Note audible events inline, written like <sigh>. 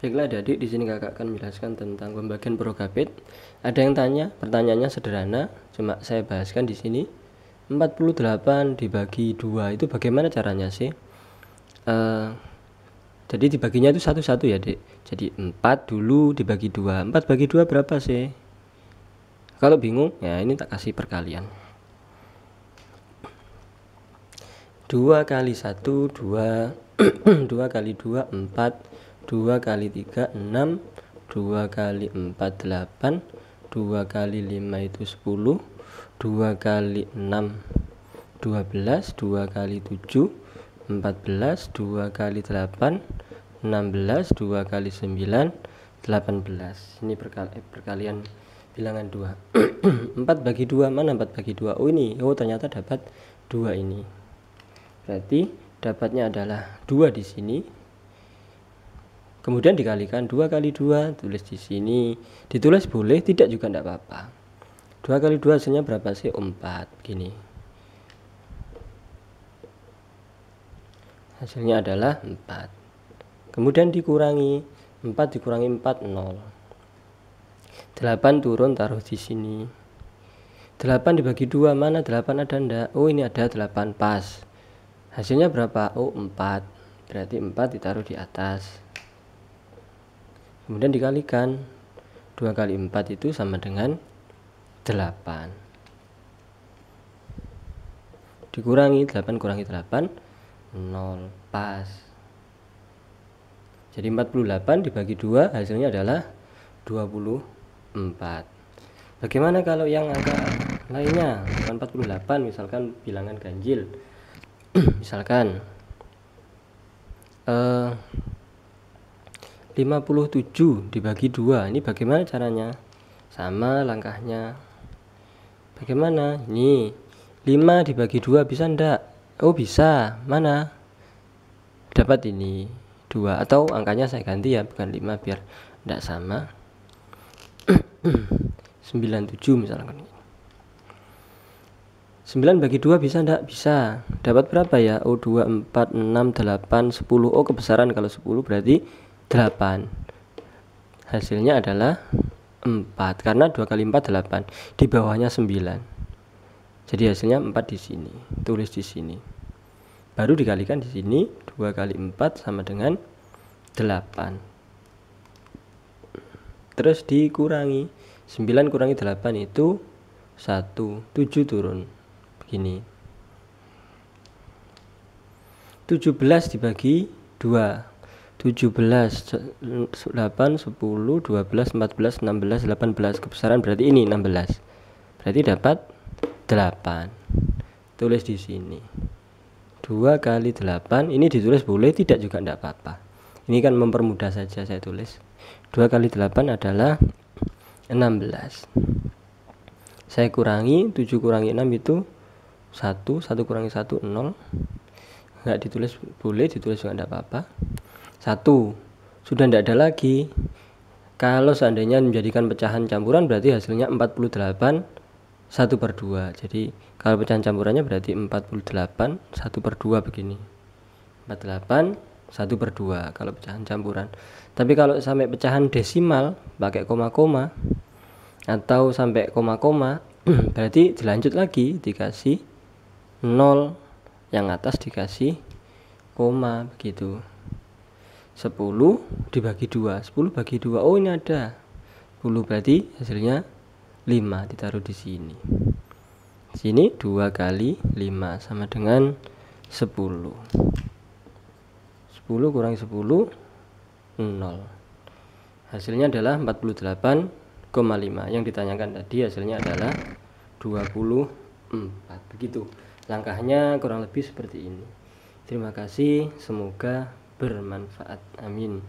Baiklah adik-adik, di sini kakak akan menjelaskan tentang pembagian prokapit. Ada yang tanya, pertanyaannya sederhana, cuma saya bahaskan di sini. 48 dibagi 2 itu bagaimana caranya sih? Uh, jadi dibaginya itu satu-satu ya dek. Jadi 4 dulu dibagi 2. 4 bagi 2 berapa sih? Kalau bingung, ya ini tak kasih perkalian. 2 kali 1, 2. 2 kali 2, 4. 2 kali 3 6 2 kali 4 8 2 kali 5 itu 10 2 kali 6 12 2 kali 7 14 2 kali 8 16 2 kali 9 18 ini perkali, eh, perkalian bilangan 2 4 <clears throat> bagi 2 mana 4 bagi 2 oh ini oh ternyata dapat 2 ini berarti dapatnya adalah 2 di sini kemudian dikalikan dua kali dua tulis di sini ditulis boleh tidak juga tidak apa-apa dua kali dua hasilnya berapa sih empat gini hasilnya adalah empat. kemudian dikurangi empat dikurangi empat nol. Delapan turun taruh di sini Delapan dibagi dua mana delapan ada ndak oh ini ada delapan pas hasilnya berapa oh empat. berarti empat ditaruh di atas kemudian dikalikan 2 kali 4 itu sama dengan 8 dikurangi 8 kurangi 8 0 pas jadi 48 dibagi 2 hasilnya adalah 24 bagaimana kalau yang angka lainnya 48 misalkan bilangan ganjil <clears throat> misalkan eh, uh, 57 dibagi 2 ini bagaimana caranya sama langkahnya bagaimana ini 5 dibagi 2 bisa ndak oh bisa mana dapat ini 2 atau angkanya saya ganti ya bukan 5 biar ndak sama 97 misalkan 9 bagi 2 bisa ndak bisa dapat berapa ya oh 2 4 6 8 10 oh kebesaran kalau 10 berarti 8 hasilnya adalah 4 karena 2 kali 4 8 di bawahnya 9 jadi hasilnya 4 di sini tulis di sini baru dikalikan di sini 2 kali 4 sama dengan 8 terus dikurangi 9 kurangi 8 itu 1 7 turun begini 17 dibagi 2 17 8 10 12 14 16 18 kebesaran berarti ini 16 berarti dapat 8 tulis di sini 2 kali 8 ini ditulis boleh tidak juga tidak apa-apa ini kan mempermudah saja saya tulis 2 kali 8 adalah 16 saya kurangi 7 kurangi 6 itu 1 1 kurangi 1 0 nggak ditulis boleh ditulis juga tidak apa-apa satu, sudah tidak ada lagi. Kalau seandainya menjadikan pecahan campuran berarti hasilnya 48 1 per 2. Jadi kalau pecahan campurannya berarti 48 1 per 2 begini. 48 1 per 2 kalau pecahan campuran. Tapi kalau sampai pecahan desimal pakai koma-koma atau sampai koma-koma <clears throat> berarti dilanjut lagi dikasih 0 yang atas dikasih koma begitu. 10 dibagi 2 10 bagi 2 oh ini ada 10 berarti hasilnya 5 ditaruh di sini sini 2 kali 5 sama dengan 10 10 kurang 10 0 hasilnya adalah 48,5 yang ditanyakan tadi hasilnya adalah 24 begitu langkahnya kurang lebih seperti ini terima kasih semoga bermanfaat amin